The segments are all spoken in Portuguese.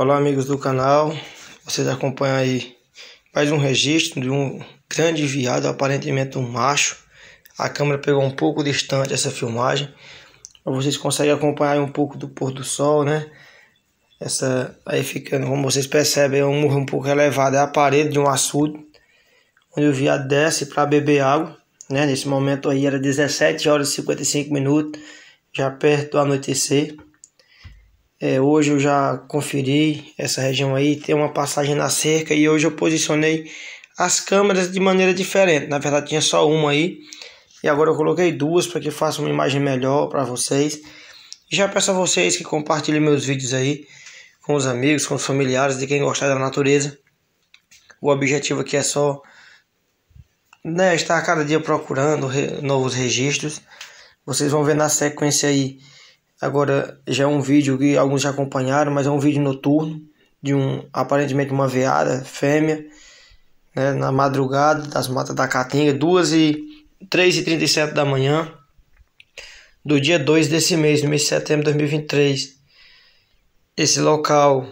Olá amigos do canal, vocês acompanham aí mais um registro de um grande viado, aparentemente um macho. A câmera pegou um pouco distante essa filmagem, mas vocês conseguem acompanhar um pouco do pôr do sol, né? Essa aí ficando, como vocês percebem, é um murro um pouco elevado, é a parede de um açude, onde o viado desce para beber água, né? Nesse momento aí era 17 horas e 55 minutos, já perto do anoitecer. É, hoje eu já conferi essa região aí, tem uma passagem na cerca e hoje eu posicionei as câmeras de maneira diferente. Na verdade tinha só uma aí e agora eu coloquei duas para que faça uma imagem melhor para vocês. Já peço a vocês que compartilhem meus vídeos aí com os amigos, com os familiares, de quem gostar da natureza. O objetivo aqui é só né, estar cada dia procurando re novos registros. Vocês vão ver na sequência aí Agora já é um vídeo que alguns já acompanharam, mas é um vídeo noturno de um aparentemente uma veada fêmea né, na madrugada das matas da Caatinga, 2 e 3 e 37 da manhã do dia 2 desse mês, no mês de setembro de 2023. Esse local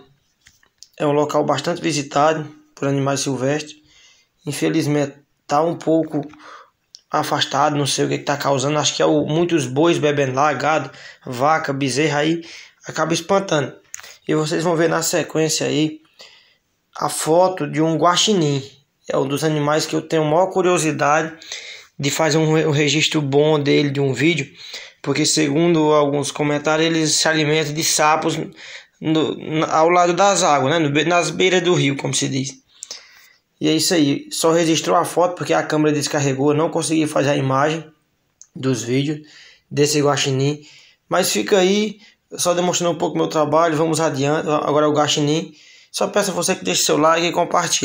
é um local bastante visitado por animais silvestres. Infelizmente está um pouco afastado, não sei o que está causando. Acho que é o, muitos bois bebendo lá, gado, vaca, bezerra aí, acaba espantando. E vocês vão ver na sequência aí a foto de um guaxinim. É um dos animais que eu tenho maior curiosidade de fazer um, um registro bom dele, de um vídeo. Porque segundo alguns comentários, eles se alimentam de sapos no, ao lado das águas, né? nas beiras do rio, como se diz. E é isso aí, só registrou a foto porque a câmera descarregou, não consegui fazer a imagem dos vídeos desse guaxinim. Mas fica aí, só demonstrando um pouco meu trabalho, vamos adiante, agora é o guaxinim. Só peço a você que deixe seu like e compartilhe.